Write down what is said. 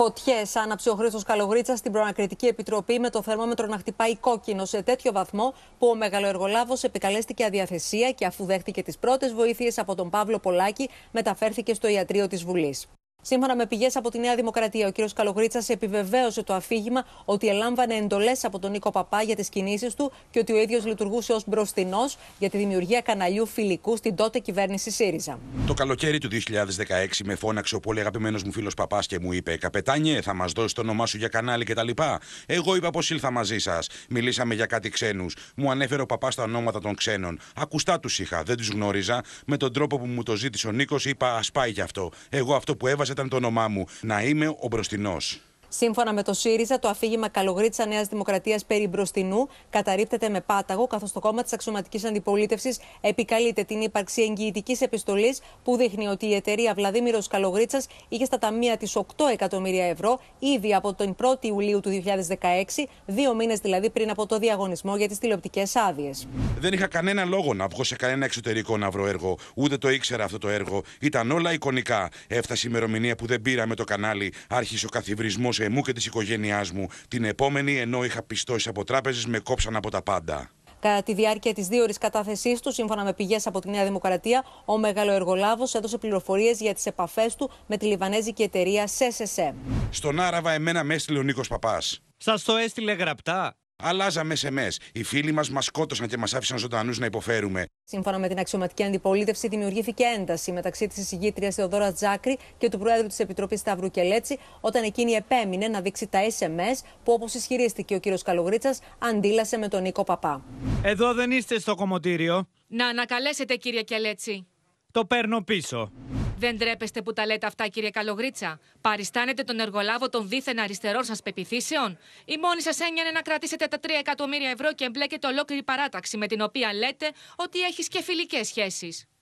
Φωτιές άναψε ο Χρήστος Καλογρίτσας στην Προανακριτική Επιτροπή με το θερμόμετρο να χτυπάει κόκκινο σε τέτοιο βαθμό που ο μεγαλοεργολάβος επικαλέστηκε αδιαθεσία και αφού δέχτηκε τις πρώτες βοήθειες από τον Παύλο Πολάκη, μεταφέρθηκε στο ιατρείο της Βουλής. Σύμφωνα με πηγές από τη Νέα Δημοκρατία, ο κ. Καλογρίτσας επιβεβαίωσε το αφήγημα ότι ελάμβανε εντολές από τον Νίκο Παπά για τις κινήσεις του και ότι ο ίδιος λειτουργούσε ως μπροστινός για τη δημιουργία καναλιού φιλικού στην τότε κυβέρνηση ΣΥΡΙΖΑ. Το καλοκαίρι του 2016 με φώναξε ο πολύ αγαπημένος μου φίλος Παπάς και μου είπε: Καπετάνιε, θα μας δώσεις το όνομά σου για κανάλι κτλ. Εγώ είπα πως ήλθα μαζί σας. Μιλήσαμε για κάτι ξένους. Μου ανέφερε ο Παπάς τα ονόματα των ξένων. Ακουστά τους είχα, δεν τους γνώριζα. Με τον τρόπο που μου το ζήτησε ο Νίκος είπα Ας πάει γι' αυτό. Εγώ αυτό που έβαζε ήταν το όνομά μου. Να είμαι ο μπροστινός. Σύμφωνα με το ΣΥΡΙΖΑ, το αφήγημα Καλογρίτσα Νέας Δημοκρατίας περί μπροστινού καταρρύπτεται με πάταγο, καθώς το κόμμα της αξιωματικής αντιπολίτευσης επικαλείται την ύπαρξη εγγυητικής επιστολής που δείχνει ότι η εταιρεία Βλαδίμηρος Καλογρίτσας είχε στα ταμεία της 8 εκατομμύρια ευρώ ήδη από τον 1η Ιουλίου του 2016, δύο μήνες δηλαδή πριν από το διαγωνισμό για τις τηλεοπτικές άδειες. Δεν είχα κανένα λόγο να βγω σε κανένα εξωτερικό να βρω έργο, ούτε το ήξερα αυτό το έργο. Ήταν όλα εικονικά. Έφτασε η ημερομηνία που δεν πήραμε το κανάλι, άρχισε ο καθιβρισμός μου και της οικογένειάς μου. Την επόμενη, ενώ είχα πιστώσει από τράπεζες, με κόψαν από τα πάντα. Κατά τη διάρκεια της ώρη κατάθεσής του, σύμφωνα με πηγές από τη Νέα Δημοκρατία, ο μεγάλο μεγαλοεργολάβος έδωσε πληροφορίες για τις επαφές του με τη λιβανέζικη εταιρεία SSM. Στον Άραβα, εμένα με έστειλε ο Νίκος Παπάς. Σας το έστειλε γραπτά. Αλλάζαμε SMS. Οι φίλοι μας μας σκότωσαν και μας άφησαν ζωντανούς να υποφέρουμε. Σύμφωνα με την αξιωματική αντιπολίτευση, δημιουργήθηκε ένταση μεταξύ της εισηγήτριας Θεοδόρα Τζάκρη και του Προέδρου της Επιτροπής Σταύρου Κελέτσι, όταν εκείνη επέμεινε να δείξει τα SMS που, όπως ισχυρίστηκε ο κύριος Καλογρίτσας, αντίλασε με τον Νίκο Παπά. Εδώ δεν είστε στο κομμωτήριο. Να ανακαλέσετε, κύριε Κελέτσι. Το παίρνω πίσω. Δεν τρέπεστε που τα λέτε αυτά, κύριε Καλογρίτσα. Παριστάνετε τον εργολάβο των δίθεν αριστερών σας πεπιθήσεων. Η μόνη σας έννοια είναι να κρατήσετε τα 3 εκατομμύρια ευρώ και εμπλέκετε ολόκληρη παράταξη με την οποία λέτε ότι έχεις και φιλικές σχέσεις.